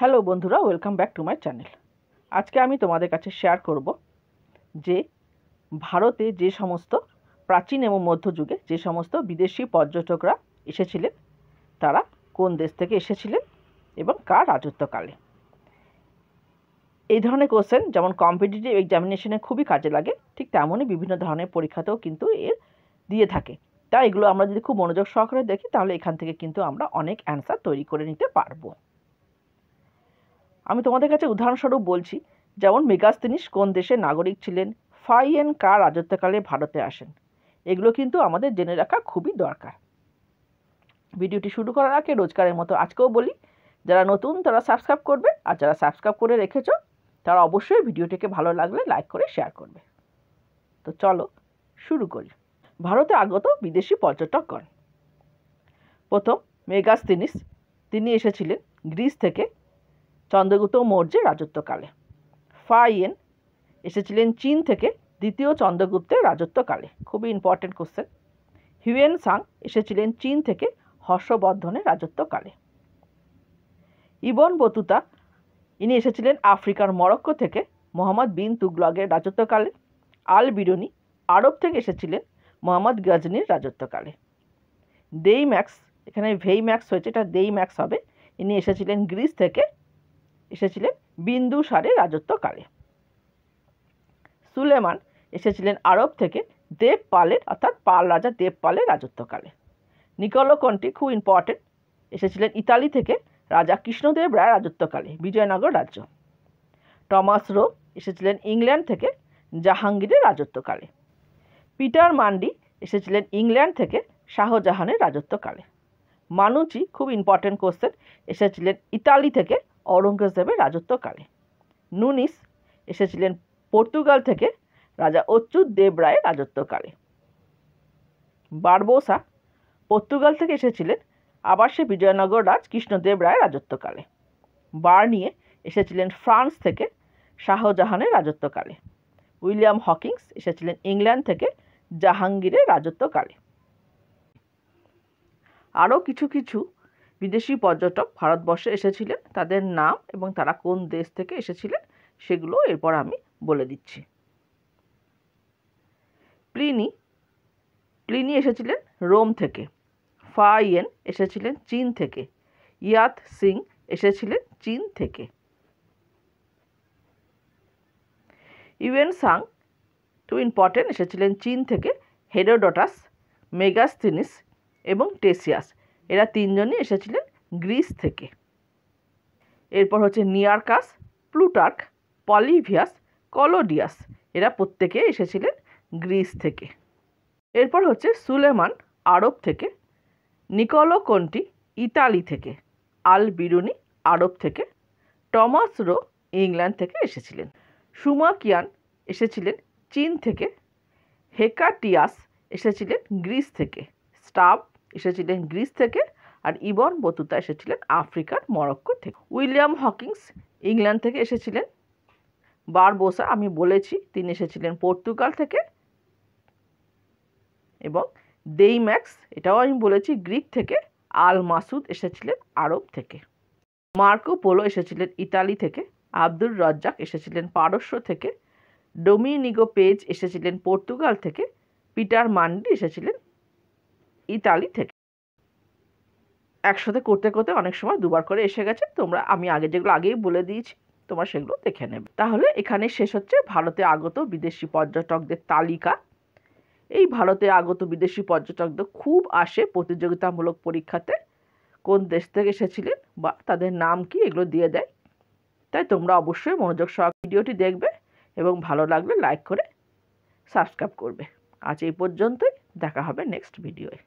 hello বন্ধুরা welcome back to my channel আজকে আমি তোমাদের কাছে শেয়ার করব যে ভারতে যে সমস্ত প্রাচীন এবং মধ্যযুগে যে সমস্ত বিদেশি পর্যটকরা এসেছিলেন তারা কোন দেশ থেকে এসেছিলেন এবং কার রাজত্বকালে এই ধরনের কোশ্চেন যেমন কম্পিটিটিভ এক্সামিনেশনে খুবই কাজে লাগে ঠিক তেমনই বিভিন্ন ধরনের পরীক্ষাতেও কিন্তু এর দিয়ে থাকে তাই এগুলো আমরা যদি খুব মনোযোগ সহকারে দেখি তাহলে এখান থেকে কিন্তু আমরা অনেক অ্যান্সার তৈরি করে নিতে পারবো আমি তোমাদের কাছে উদাহরণস্বরূপ বলছি যেমন মেগাস্তিনিস কোন দেশের নাগরিক ছিলেন ফাই এন কার রাজত্বকালে ভারতে আসেন এগুলো কিন্তু আমাদের জেনে রাখা খুবই দরকার ভিডিওটি শুরু করার আগে রোজগারের মতো আজকেও বলি যারা নতুন তারা সাবস্ক্রাইব করবে আর যারা সাবস্ক্রাইব করে রেখেছ তারা অবশ্যই ভিডিওটিকে ভালো লাগলে লাইক করে শেয়ার করবে তো চলো শুরু করি ভারতে আগত বিদেশি পর্যটকগণ প্রথম মেগাস্তিনিস তিনি এসেছিলেন গ্রিস থেকে চন্দ্রগুপ্ত মৌর্যের রাজত্বকালে ফাইয়েন এসেছিলেন চীন থেকে দ্বিতীয় চন্দ্রগুপ্তের রাজত্বকালে খুবই ইম্পর্টেন্ট কোশ্চেন হিউয়েন সাং এসেছিলেন চীন থেকে হর্ষবর্ধনের রাজত্বকালে ইবন বতুতা ইনি এসেছিলেন আফ্রিকার মরক্কো থেকে মোহাম্মদ বিন তুগলগের রাজত্বকালে আল বিরুনি আরব থেকে এসেছিলেন মোহাম্মদ গজনির রাজত্বকালে দেই ম্যাক্স এখানে ভেই ম্যাক্স হয়েছে এটা দেই ম্যাক্স হবে ইনি এসেছিলেন গ্রিস থেকে এসেছিলেন বিন্দুসারের রাজত্বকালে সুলেমান এসেছিলেন আরব থেকে দেব পালের অর্থাৎ পাল রাজা দেব পালের রাজত্বকালে নিকোলো খুব ইম্পর্টেন্ট এসেছিলেন ইতালি থেকে রাজা কৃষ্ণদেব রায় রাজত্বকালে বিজয়নগর রাজ্য টমাস রো এসেছিলেন ইংল্যান্ড থেকে জাহাঙ্গীরের রাজত্বকালে পিটার মান্ডি এসেছিলেন ইংল্যান্ড থেকে শাহজাহানের রাজত্বকালে মানুচি খুব ইম্পর্টেন্ট কোশ্চেন এসেছিলেন ইতালি থেকে অরঙ্গজেবের রাজত্বকালে নুনিস এসেছিলেন পর্তুগাল থেকে রাজা অচ্যু রায়ের রাজত্বকালে বারবোসা পর্তুগাল থেকে এসেছিলেন আবার সে বিজয়নগর রাজ কৃষ্ণদেব রায়ের রাজত্বকালে বার নিয়ে এসেছিলেন ফ্রান্স থেকে শাহজাহানের রাজত্বকালে উইলিয়াম হকিংস এসেছিলেন ইংল্যান্ড থেকে জাহাঙ্গীরের রাজত্বকালে আরও কিছু কিছু বিদেশি পর্যটক ভারতবর্ষে এসেছিলেন তাদের নাম এবং তারা কোন দেশ থেকে এসেছিলেন সেগুলো এরপর আমি বলে দিচ্ছি প্লিনি প্লিনি এসেছিলেন রোম থেকে ফা এসেছিলেন চীন থেকে ইয়াত সিং এসেছিলেন চীন থেকে ইউএন সাং টু ইম্পর্টেন্ট এসেছিলেন চীন থেকে হেরোডোটাস মেগাস্থিনিস এবং টেসিয়াস এরা তিনজনই এসেছিলেন গ্রিস থেকে এরপর হচ্ছে নিয়ারকাস প্লুটার্ক পলিভিয়াস কলোডিয়াস এরা প্রত্যেকে এসেছিলেন গ্রিস থেকে এরপর হচ্ছে সুলেমান আরব থেকে নিকোলো কন্টি ইতালি থেকে আল বিরুনি আরব থেকে টমাস রো ইংল্যান্ড থেকে এসেছিলেন সুমাকিয়ান এসেছিলেন চীন থেকে হেকাটিয়াস এসেছিলেন গ্রিস থেকে স্টাফ এসেছিলেন গ্রিস থেকে আর ইবন বতুতা এসেছিলেন আফ্রিকার মরক্কো থেকে উইলিয়াম হকিংস ইংল্যান্ড থেকে এসেছিলেন বারবোসা আমি বলেছি তিনি এসেছিলেন পর্তুগাল থেকে এবং দেইম্যাক্স এটাও আমি বলেছি গ্রিক থেকে আল মাসুদ এসেছিলেন আরব থেকে মার্কো পোলো এসেছিলেন ইতালি থেকে আব্দুর রজ্জাক এসেছিলেন পারস্য থেকে ডোমিনিগো পেজ এসেছিলেন পর্তুগাল থেকে পিটার মান্ডি এসেছিলেন ইতালি থেকে একসাথে করতে করতে অনেক সময় দুবার করে এসে গেছে তোমরা আমি আগে যেগুলো আগেই বলে দিয়েছি তোমরা সেগুলো দেখে নেবে তাহলে এখানে শেষ হচ্ছে ভারতে আগত বিদেশি পর্যটকদের তালিকা এই ভারতে আগত বিদেশি পর্যটকদের খুব আসে প্রতিযোগিতামূলক পরীক্ষাতে কোন দেশ থেকে এসেছিলেন বা তাদের নাম কি এগুলো দিয়ে দেয় তাই তোমরা অবশ্যই মনোযোগ সহ ভিডিওটি দেখবে এবং ভালো লাগলে লাইক করে সাবস্ক্রাইব করবে আজ এই পর্যন্তই দেখা হবে নেক্সট ভিডিওয়ে